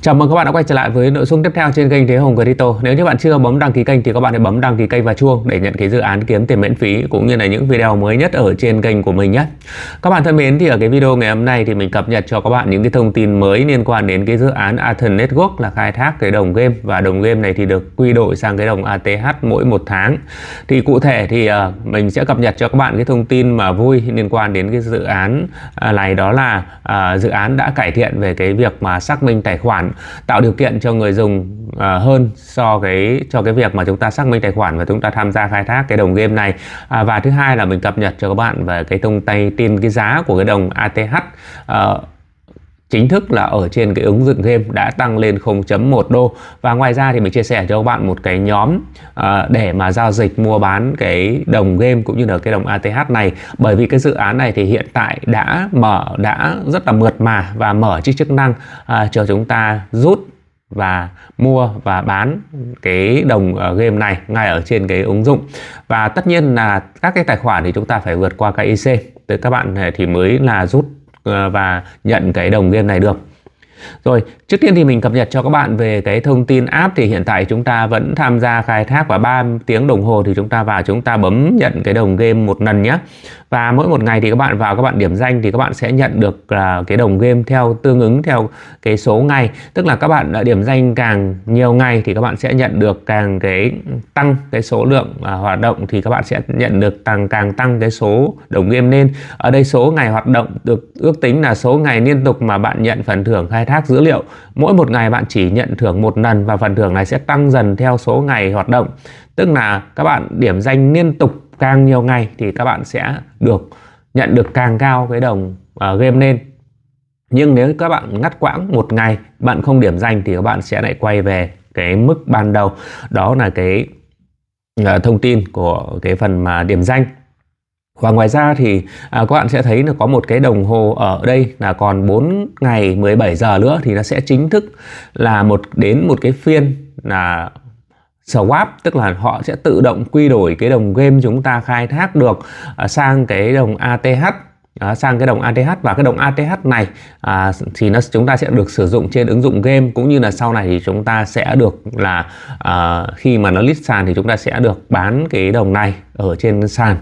Chào mừng các bạn đã quay trở lại với nội dung tiếp theo trên kênh Thế Hồng Crypto. Nếu như bạn chưa bấm đăng ký kênh thì các bạn hãy bấm đăng ký kênh và chuông để nhận cái dự án kiếm tiền miễn phí cũng như là những video mới nhất ở trên kênh của mình nhé. Các bạn thân mến thì ở cái video ngày hôm nay thì mình cập nhật cho các bạn những cái thông tin mới liên quan đến cái dự án Athen Network là khai thác cái đồng game và đồng game này thì được quy đổi sang cái đồng ATH mỗi một tháng. Thì cụ thể thì ờ, mình sẽ cập nhật cho các bạn cái thông tin mà vui liên quan đến cái dự án à, này đó là ờ, dự án đã cải thiện về cái việc mà xác minh tài khoản tạo điều kiện cho người dùng à, hơn so cái cho cái việc mà chúng ta xác minh tài khoản và chúng ta tham gia khai thác cái đồng game này à, và thứ hai là mình cập nhật cho các bạn về cái thông tay tin cái giá của cái đồng ATH ờ, chính thức là ở trên cái ứng dụng game đã tăng lên 0.1 đô và ngoài ra thì mình chia sẻ cho các bạn một cái nhóm à, để mà giao dịch mua bán cái đồng game cũng như là cái đồng ATH này bởi vì cái dự án này thì hiện tại đã mở đã rất là mượt mà và mở chiếc chức năng à, cho chúng ta rút và mua và bán cái đồng à, game này ngay ở trên cái ứng dụng và tất nhiên là các cái tài khoản thì chúng ta phải vượt qua cái tới các bạn thì mới là rút Ờ, và nhận cái đồng game này được rồi, trước tiên thì mình cập nhật cho các bạn về cái thông tin app thì hiện tại chúng ta vẫn tham gia khai thác và 3 tiếng đồng hồ thì chúng ta vào chúng ta bấm nhận cái đồng game một lần nhé và mỗi một ngày thì các bạn vào các bạn điểm danh thì các bạn sẽ nhận được uh, cái đồng game theo tương ứng theo cái số ngày tức là các bạn đã điểm danh càng nhiều ngày thì các bạn sẽ nhận được càng cái tăng cái số lượng uh, hoạt động thì các bạn sẽ nhận được càng càng tăng cái số đồng game lên ở đây số ngày hoạt động được ước tính là số ngày liên tục mà bạn nhận phần thưởng khai thác dữ liệu mỗi một ngày bạn chỉ nhận thưởng một lần và phần thưởng này sẽ tăng dần theo số ngày hoạt động tức là các bạn điểm danh liên tục càng nhiều ngày thì các bạn sẽ được nhận được càng cao cái đồng uh, game lên nhưng nếu các bạn ngắt quãng một ngày bạn không điểm danh thì các bạn sẽ lại quay về cái mức ban đầu đó là cái uh, thông tin của cái phần mà điểm danh và ngoài ra thì à, các bạn sẽ thấy là có một cái đồng hồ ở đây là còn 4 ngày 17 giờ nữa thì nó sẽ chính thức là một đến một cái phiên là swap tức là họ sẽ tự động quy đổi cái đồng game chúng ta khai thác được à, sang cái đồng ATH à, sang cái đồng ATH và cái đồng ATH này à, thì nó chúng ta sẽ được sử dụng trên ứng dụng game cũng như là sau này thì chúng ta sẽ được là à, khi mà nó list sàn thì chúng ta sẽ được bán cái đồng này ở trên sàn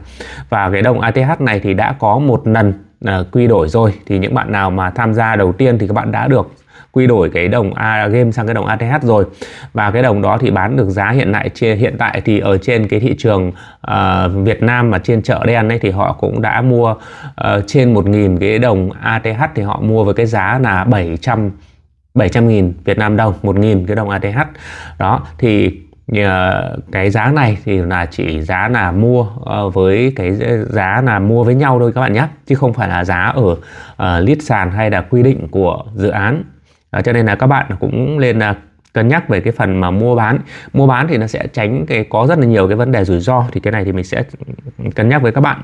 và cái đồng ATH này thì đã có một lần à, quy đổi rồi thì những bạn nào mà tham gia đầu tiên thì các bạn đã được quy đổi cái đồng A game sang cái đồng ATH rồi và cái đồng đó thì bán được giá hiện tại hiện tại thì ở trên cái thị trường uh, Việt Nam mà trên chợ đen ấy thì họ cũng đã mua uh, trên 1.000 cái đồng ATH thì họ mua với cái giá là 700 700.000 Việt Nam đồng 1.000 cái đồng ATH đó thì ờ, cái giá này thì là chỉ giá là mua với cái giá là mua với nhau thôi các bạn nhé chứ không phải là giá ở uh, lít sàn hay là quy định của dự án à, cho nên là các bạn cũng nên là cân nhắc về cái phần mà mua bán mua bán thì nó sẽ tránh cái có rất là nhiều cái vấn đề rủi ro thì cái này thì mình sẽ cân nhắc với các bạn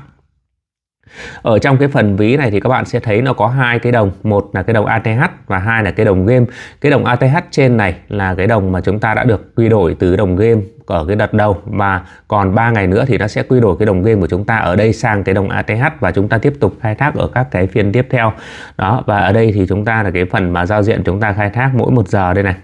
ở trong cái phần ví này thì các bạn sẽ thấy nó có hai cái đồng một là cái đồng ATH và hai là cái đồng game cái đồng ATH trên này là cái đồng mà chúng ta đã được quy đổi từ đồng game ở cái đợt đầu và còn 3 ngày nữa thì nó sẽ quy đổi cái đồng game của chúng ta ở đây sang cái đồng ATH và chúng ta tiếp tục khai thác ở các cái phiên tiếp theo đó và ở đây thì chúng ta là cái phần mà giao diện chúng ta khai thác mỗi một giờ đây này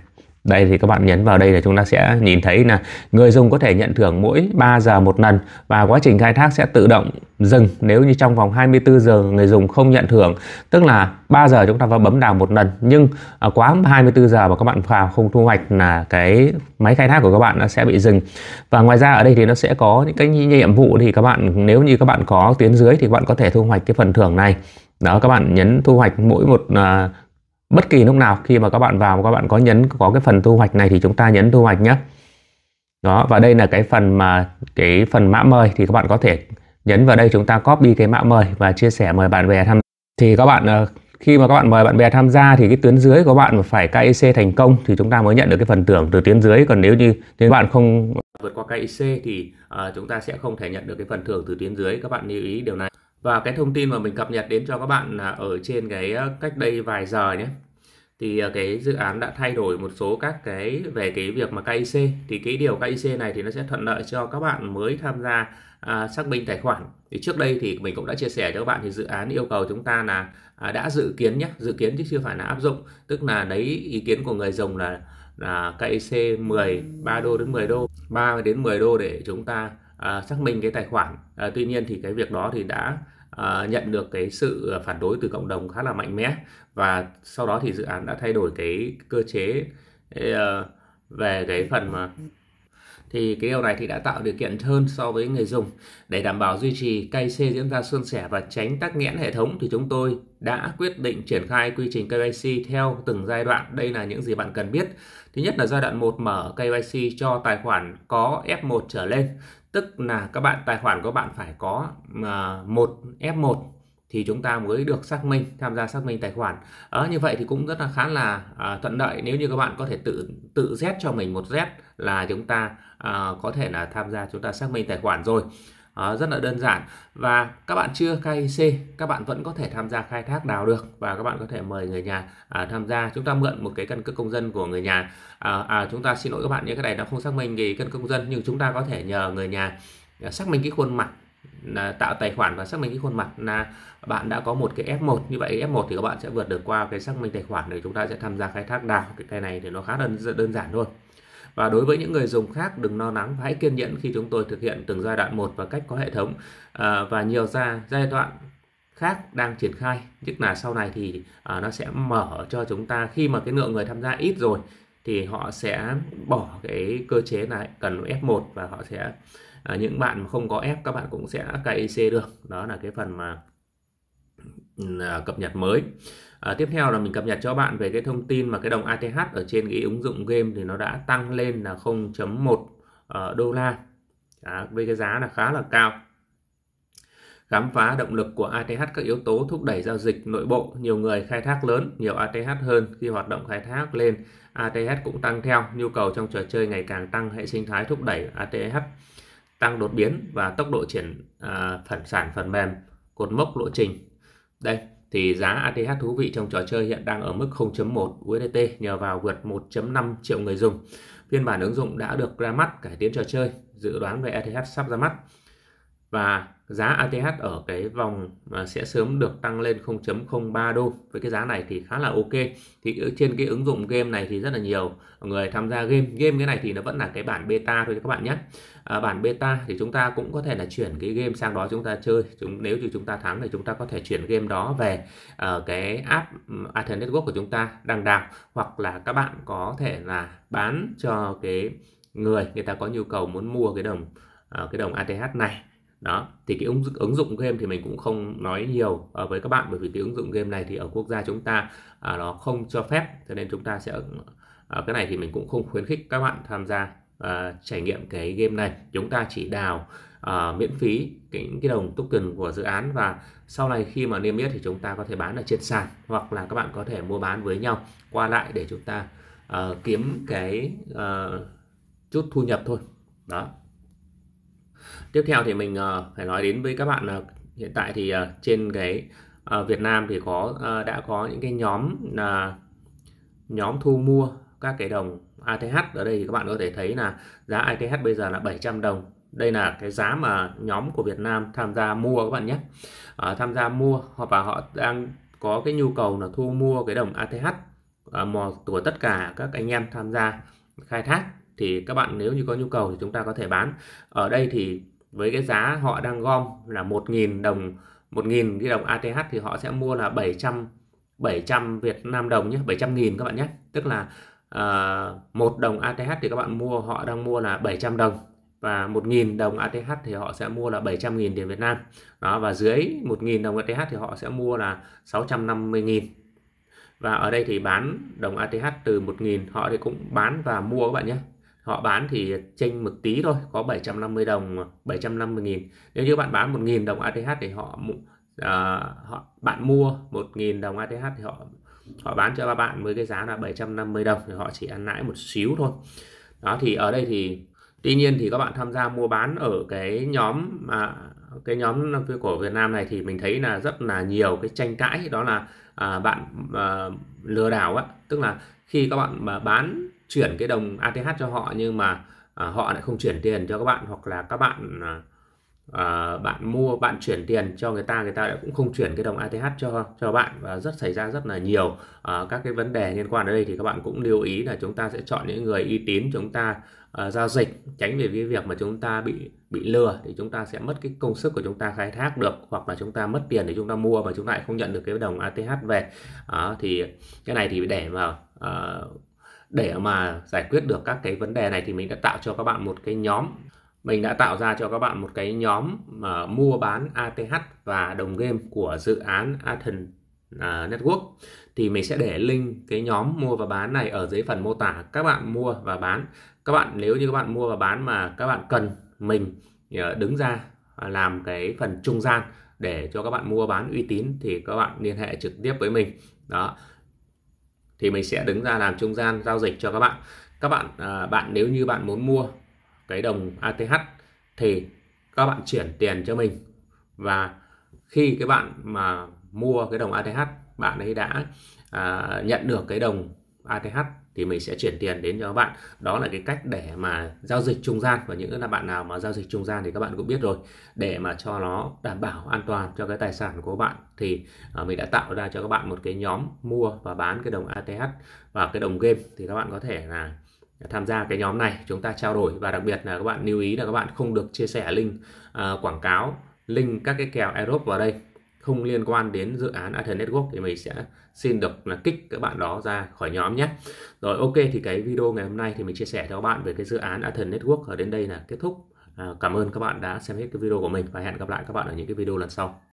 đây thì các bạn nhấn vào đây là chúng ta sẽ nhìn thấy là người dùng có thể nhận thưởng mỗi 3 giờ một lần và quá trình khai thác sẽ tự động dừng nếu như trong vòng 24 giờ người dùng không nhận thưởng tức là 3 giờ chúng ta vào bấm đào một lần nhưng à, quá 24 giờ mà các bạn vào không thu hoạch là cái máy khai thác của các bạn nó sẽ bị dừng và ngoài ra ở đây thì nó sẽ có những cái nhiệm vụ thì các bạn nếu như các bạn có tuyến dưới thì các bạn có thể thu hoạch cái phần thưởng này đó các bạn nhấn thu hoạch mỗi một à, bất kỳ lúc nào khi mà các bạn vào các bạn có nhấn có cái phần thu hoạch này thì chúng ta nhấn thu hoạch nhé đó và đây là cái phần mà cái phần mã mời thì các bạn có thể nhấn vào đây chúng ta copy cái mã mời và chia sẻ mời bạn bè tham thì các bạn ờ, khi mà các bạn mời bạn bè tham gia thì cái tuyến dưới của bạn phải KEC thành công thì chúng ta mới nhận được cái phần thưởng từ tuyến dưới còn nếu như nếu bạn không vượt qua KEC thì uh, chúng ta sẽ không thể nhận được cái phần thưởng từ tuyến dưới các bạn lưu ý điều này và cái thông tin mà mình cập nhật đến cho các bạn là ở trên cái ờ, cách đây vài giờ nhé thì ờ, cái dự án đã thay đổi một số các cái về cái việc mà KIC thì cái điều KIC này thì nó sẽ thuận lợi cho các bạn mới tham gia à, xác minh tài khoản thì trước đây thì mình cũng đã chia sẻ cho các bạn thì dự án yêu cầu chúng ta là à, đã dự kiến nhé dự kiến chứ chưa phải là áp dụng tức là đấy ý kiến của người dùng là là KIC 10 3 đô đến 10 đô 3 đến 10 đô để chúng ta À, xác minh cái tài khoản à, tuy nhiên thì cái việc đó thì đã à, nhận được cái sự phản đối từ cộng đồng khá là mạnh mẽ và sau đó thì dự án đã thay đổi cái cơ chế cái, à, ờ, về cái phần mà thì cái điều này thì đã tạo điều kiện hơn so với người dùng để đảm bảo duy trì KYC diễn ra suôn sẻ và tránh tắc nghẽn hệ thống thì chúng tôi đã quyết định triển khai quy trình KYC theo từng giai đoạn. Đây là những gì bạn cần biết. Thứ nhất là giai đoạn 1 mở KYC cho tài khoản có F1 trở lên, tức là các bạn tài khoản của bạn phải có à, một F1 thì chúng ta mới được xác minh tham gia xác minh tài khoản à, như vậy thì cũng rất là khá là à, thuận lợi nếu như các bạn có thể tự tự Z cho mình một Z là chúng ta à, có thể là tham gia chúng ta xác minh tài khoản rồi à, rất là đơn giản và các bạn chưa kyc các bạn vẫn có thể tham gia khai thác đào được và các bạn có thể mời người nhà à, tham gia chúng ta mượn một cái căn cước công dân của người nhà à, à, chúng ta xin lỗi các bạn những cái này nó không xác minh cái căn cước công dân nhưng chúng ta có thể nhờ người nhà à, xác minh cái khuôn mặt là tạo tài khoản và xác minh cái khuôn mặt là bạn đã có một cái F1 như vậy F1 thì các bạn sẽ vượt được qua cái xác minh tài khoản để chúng ta sẽ tham gia khai thác đào cái cái này thì nó khá đơn đơn giản thôi và đối với những người dùng khác đừng lo lắng hãy kiên nhẫn khi chúng tôi thực hiện từng giai đoạn một và cách có hệ thống à, và nhiều gia giai đoạn khác đang triển khai tức là sau này thì à, nó sẽ mở cho chúng ta khi mà cái lượng người tham gia ít rồi thì họ sẽ bỏ cái cơ chế này cần F1 và họ sẽ à, những bạn mà không có F các bạn cũng sẽ KEC được đó là cái phần mà à, cập nhật mới à, tiếp theo là mình cập nhật cho bạn về cái thông tin mà cái đồng ATH ở trên cái ứng dụng game thì nó đã tăng lên là 0.1 uh, ờ, đô la à, với cái giá là khá là cao khám phá động lực của ATH các yếu tố thúc đẩy giao dịch nội bộ. Nhiều người khai thác lớn, nhiều ATH hơn. Khi hoạt động khai thác lên, ATH cũng tăng theo. Nhu cầu trong trò chơi ngày càng tăng, hệ sinh thái thúc đẩy ATH tăng đột biến và tốc độ triển à, phần sản phần mềm, cột mốc lộ trình. Đây, thì giá ATH thú vị trong trò chơi hiện đang ở mức 0.1 USDT nhờ vào vượt 1.5 triệu người dùng. Phiên bản ứng dụng đã được ra mắt cải tiến trò chơi, dự đoán về ATH sắp ra mắt. Và giá ATH ở cái vòng à, sẽ sớm được tăng lên 0.03 đô với cái giá này thì khá là ok thì trên cái ứng dụng game này thì rất là nhiều người tham gia game game cái này thì nó vẫn là cái bản beta thôi các bạn nhé à, bản beta thì chúng ta cũng có thể là chuyển cái game sang đó chúng ta chơi chúng nếu như chúng ta thắng thì chúng ta có thể chuyển game đó về uh, cái app ừ, Athena Network của chúng ta đăng đào hoặc là các bạn có thể là bán cho cái người người ta có nhu cầu muốn mua cái đồng uh, cái đồng ATH này đó thì cái ứng ứng dụng game thì mình cũng không nói nhiều à, với các bạn bởi vì cái ứng dụng game này thì ở quốc gia chúng ta à, nó không cho phép cho nên chúng ta sẽ à, cái này thì mình cũng không khuyến khích các bạn tham gia à, trải nghiệm cái game này chúng ta chỉ đào à, miễn phí những cái đồng token của dự án và sau này khi mà niêm yết thì chúng ta có thể bán ở trên sàn hoặc là các bạn có thể mua bán với nhau qua lại để chúng ta à, kiếm cái à, chút thu nhập thôi đó tiếp theo thì mình ờ, phải nói đến với các bạn là hiện tại thì ờ, trên cái ờ, Việt Nam thì có đã có những cái nhóm là nhóm thu mua các cái đồng ATH ở đây thì các bạn có thể thấy là giá ATH bây giờ là 700 đồng đây là cái giá mà nhóm của Việt Nam tham gia mua các bạn nhé à, tham gia mua hoặc và họ đang có cái nhu cầu là thu mua cái đồng ATH à, mò của tất cả các anh em tham gia khai thác thì các bạn nếu như có nhu cầu thì chúng ta có thể bán ở đây thì với cái giá họ đang gom là 1.000 đồng 1.000 cái đồng ATH thì họ sẽ mua là 700 700 Việt Nam đồng nhé 700.000 các bạn nhé tức là uh, một đồng ATH thì các bạn mua họ đang mua là 700 đồng và 1.000 đồng ATH thì họ sẽ mua là 700.000 tiền Việt Nam đó và dưới 1.000 đồng ATH thì họ sẽ mua là 650.000 và ở đây thì bán đồng ATH từ 1.000 họ thì cũng bán và mua các bạn nhé họ bán thì chênh một tí thôi có 750 đồng 750 nghìn nếu như bạn bán 1.000 đồng ATH thì họ à, họ bạn mua 1.000 đồng ATH thì họ họ bán cho các bạn với cái giá là 750 đồng thì họ chỉ ăn lãi một xíu thôi đó thì ở đây thì tuy nhiên thì các bạn tham gia mua bán ở cái nhóm mà cái nhóm của Việt Nam này thì mình thấy là rất là nhiều cái tranh cãi đó là à, bạn à, lừa đảo á tức là khi các bạn mà bán chuyển cái đồng ATH cho họ nhưng mà à, họ lại không chuyển tiền cho các bạn hoặc là các bạn à, à bạn mua bạn chuyển tiền cho người ta người ta lại cũng không chuyển cái đồng ATH cho cho bạn và rất xảy ra rất là nhiều à, các cái vấn đề liên quan đến đây thì các bạn cũng lưu ý là chúng ta sẽ chọn những người uy tín chúng ta à, giao dịch tránh về cái việc mà chúng ta bị bị lừa thì chúng ta sẽ mất cái công sức của chúng ta khai thác được hoặc là chúng ta mất tiền để chúng ta mua mà chúng ta lại không nhận được cái đồng ATH về à, thì cái này thì để mà à, để mà giải quyết được các cái vấn đề này thì mình đã tạo cho các bạn một cái nhóm mình đã tạo ra cho các bạn một cái nhóm mà ờ, mua bán ATH và đồng game của dự án Athen à, Network thì mình sẽ để link cái nhóm mua và bán này ở dưới phần mô tả các bạn mua và bán các bạn nếu như các bạn mua và bán mà các bạn cần mình ờ, đứng ra làm cái phần trung gian để cho các bạn mua bán uy tín thì các bạn liên hệ trực tiếp với mình đó thì mình sẽ đứng ra làm trung gian giao dịch cho các bạn các bạn à, bạn nếu như bạn muốn mua cái đồng ATH thì các bạn chuyển tiền cho mình và khi cái bạn mà mua cái đồng ATH bạn ấy đã à, nhận được cái đồng ATH thì mình sẽ chuyển tiền đến cho các bạn đó là cái cách để mà giao dịch trung gian và những là bạn nào mà giao dịch trung gian thì các bạn cũng biết rồi để mà cho nó đảm bảo an toàn cho cái tài sản của bạn thì à, mình đã tạo ra cho các bạn một cái nhóm mua và bán cái đồng ATH và cái đồng game thì các bạn có thể là tham gia cái nhóm này chúng ta trao đổi và đặc biệt là các bạn lưu ý là các bạn không được chia sẻ link uh, quảng cáo link các cái kèo Aerobe vào đây không liên quan đến dự án Athena Network thì mình sẽ xin được là kích các bạn đó ra khỏi nhóm nhé. Rồi ok thì cái video ngày hôm nay thì mình chia sẻ cho các bạn về cái dự án Athena Network ở đến đây là kết thúc. À, cảm ơn các bạn đã xem hết cái video của mình và hẹn gặp lại các bạn ở những cái video lần sau.